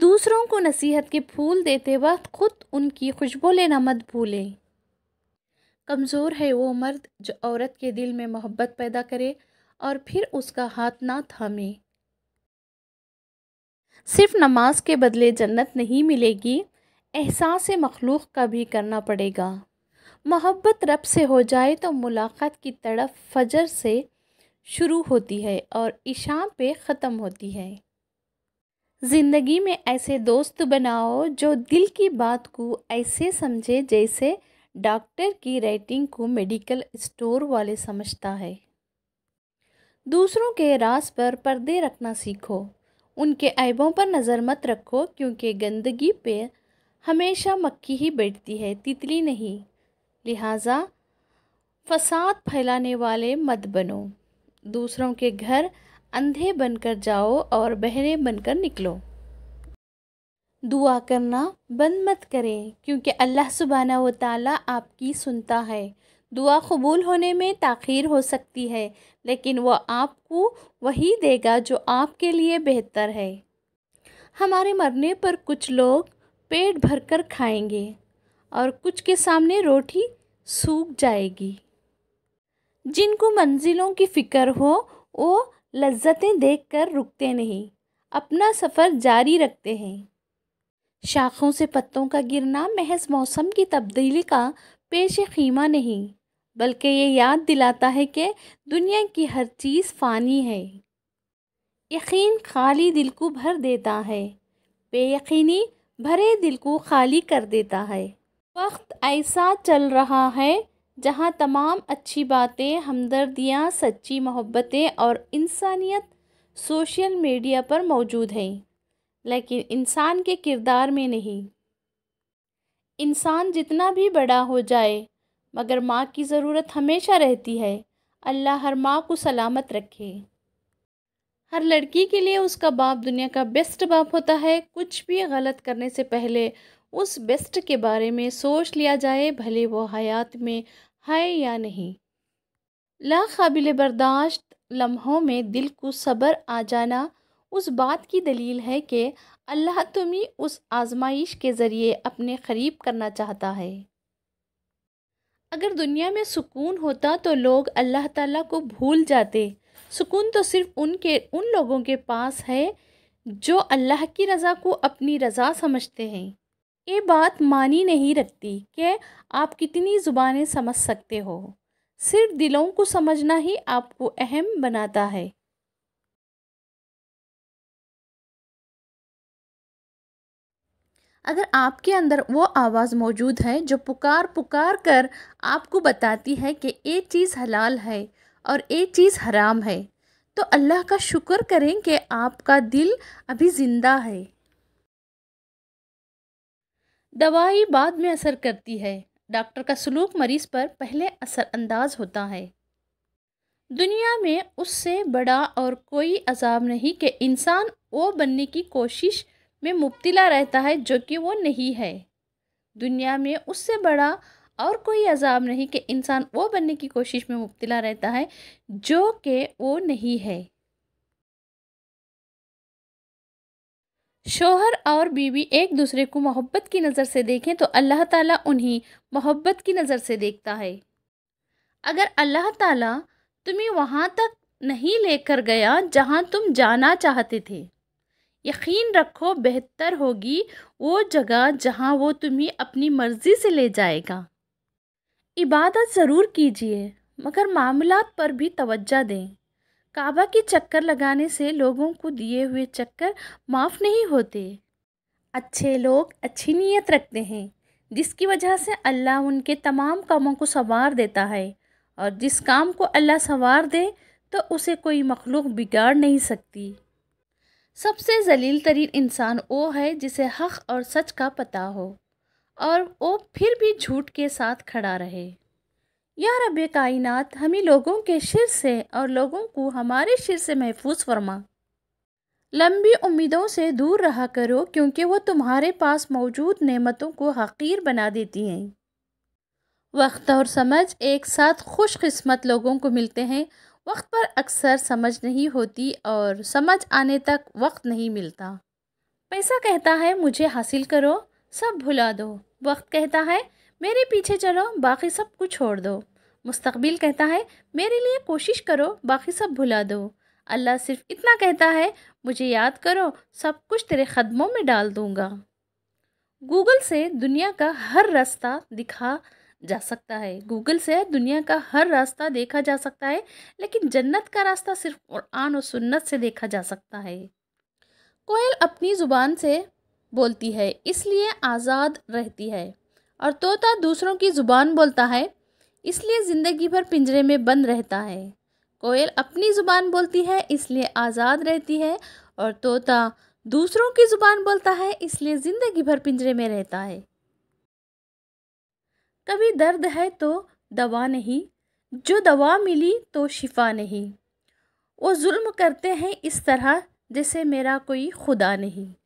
दूसरों को नसीहत के फूल देते वक्त खुद उनकी खुशबू लेना मत भूलें कमज़ोर है वो मर्द जो औरत के दिल में मोहब्बत पैदा करे और फिर उसका हाथ ना थामे सिर्फ नमाज के बदले जन्नत नहीं मिलेगी एहसास मखलूक का भी करना पड़ेगा मोहब्बत रब से हो जाए तो मुलाकात की तड़प फजर से शुरू होती है और इशाम पे ख़त्म होती है ज़िंदगी में ऐसे दोस्त बनाओ जो दिल की बात को ऐसे समझे जैसे डॉक्टर की राइटिंग को मेडिकल स्टोर वाले समझता है दूसरों के रास पर पर्दे रखना सीखो उनके ऐबों पर नज़र मत रखो क्योंकि गंदगी पे हमेशा मक्खी ही बैठती है तितली नहीं लिहाजा फसाद फैलाने वाले मत बनो दूसरों के घर अंधे बनकर जाओ और बहरे बनकर निकलो दुआ करना बंद मत करें क्योंकि अल्लाह सुबहाना व ताली आपकी सुनता है दुआ कबूल होने में ताखीर हो सकती है लेकिन वह आपको वही देगा जो आपके लिए बेहतर है हमारे मरने पर कुछ लोग पेट भरकर खाएंगे और कुछ के सामने रोटी सूख जाएगी जिनको मंजिलों की फ़िक्र हो वो लज्जतें देखकर रुकते नहीं अपना सफ़र जारी रखते हैं शाखों से पत्तों का गिरना महज मौसम की तब्दीली का पेश खीमा नहीं बल्कि ये याद दिलाता है कि दुनिया की हर चीज़ फ़ानी है यकीन खाली दिल को भर देता है बेयकीनी भरे दिल को खाली कर देता है वक्त ऐसा चल रहा है जहाँ तमाम अच्छी बातें हमदर्दियाँ सच्ची मोहब्बतें और इंसानियत सोशल मीडिया पर मौजूद हैं लेकिन इंसान के किरदार में नहीं इंसान जितना भी बड़ा हो जाए मगर माँ की ज़रूरत हमेशा रहती है अल्लाह हर माँ को सलामत रखे हर लड़की के लिए उसका बाप दुनिया का बेस्ट बाप होता है कुछ भी गलत करने से पहले उस बेस्ट के बारे में सोच लिया जाए भले वो हयात में है या नहीं लाकबिल बर्दाश्त लम्हों में दिल को सब्र आ जाना उस बात की दलील है कि अल्लाह तुम्हें उस आजमाइश के ज़रिए अपने करीब करना चाहता है अगर दुनिया में सुकून होता तो लोग अल्लाह ताला को भूल जाते सुकून तो सिर्फ़ उनके उन लोगों के पास है जो अल्लाह की रज़ा को अपनी रज़ा समझते हैं ये बात मानी नहीं रखती कि आप कितनी ज़ुबानें समझ सकते हो सिर्फ दिलों को समझना ही आपको अहम बनाता है अगर आपके अंदर वो आवाज़ मौजूद है जो पुकार पुकार कर आपको बताती है कि ये चीज़ हलाल है और ये चीज़ हराम है तो अल्लाह का शुक्र करें कि आपका दिल अभी ज़िंदा है दवाई बाद में असर करती है डॉक्टर का सलूक मरीज़ पर पहले असरअंदाज होता है दुनिया में उससे बड़ा और कोई अजाब नहीं कि इंसान वो बनने की कोशिश में मुब्तला रहता है जो कि वो नहीं है दुनिया में उससे बड़ा और कोई अजाब नहीं कि इंसान वो बनने की कोशिश में मुब्तला रहता है जो कि वो नहीं है शोहर और बीवी एक दूसरे को मोहब्बत की नज़र से देखें तो अल्लाह ताला उन्हें मोहब्बत की नज़र से देखता है अगर अल्लाह ताला तुम्हें वहाँ तक नहीं लेकर गया जहाँ तुम जाना चाहते थे यकीन रखो बेहतर होगी वो जगह जहाँ वो तुम्हें अपनी मर्ज़ी से ले जाएगा इबादत ज़रूर कीजिए मगर मामला पर भी तवज्जा दें काबा के चक्कर लगाने से लोगों को दिए हुए चक्कर माफ़ नहीं होते अच्छे लोग अच्छी नीयत रखते हैं जिसकी वजह से अल्लाह उनके तमाम कामों को संवार देता है और जिस काम को अल्लाह संवार दे तो उसे कोई मखलूक बिगाड़ नहीं सकती सबसे जलील तरीन इंसान वो है जिसे हक़ और सच का पता हो और वो फिर भी झूठ के साथ खड़ा रहे या रब कायनात हमें लोगों के शिर से और लोगों को हमारे शिर से महफूज फरमा लंबी उम्मीदों से दूर रहा करो क्योंकि वो तुम्हारे पास मौजूद नेमतों को हकीर बना देती हैं वक्त और समझ एक साथ खुशकस्मत लोगों को मिलते हैं वक्त पर अक्सर समझ नहीं होती और समझ आने तक वक्त नहीं मिलता पैसा कहता है मुझे हासिल करो सब भुला दो वक्त कहता है मेरे पीछे चलो बाकी सब कुछ छोड़ दो मुस्तकबिल कहता है मेरे लिए कोशिश करो बाकी सब भुला दो अल्लाह सिर्फ इतना कहता है मुझे याद करो सब कुछ तेरे ख़दमों में डाल दूँगा गूगल से दुनिया का हर रास्ता दिखा जा सकता है गूगल से दुनिया का हर रास्ता देखा जा सकता है लेकिन जन्नत का रास्ता सिर्फ कुरान और सुन्नत से देखा जा सकता है कोयल अपनी ज़ुबान से बोलती है इसलिए आज़ाद रहती है और तोता दूसरों की ज़ुबान बोलता है इसलिए ज़िंदगी भर पिंजरे में बंद रहता है कोयल अपनी ज़ुबान बोलती है इसलिए आज़ाद रहती है और तोता दूसरों की ज़ुबान बोलता है इसलिए ज़िंदगी भर पिंजरे में रहता है कभी दर्द है तो दवा नहीं जो दवा मिली तो शिफा नहीं वो जुल्म करते हैं इस तरह जैसे मेरा कोई खुदा नहीं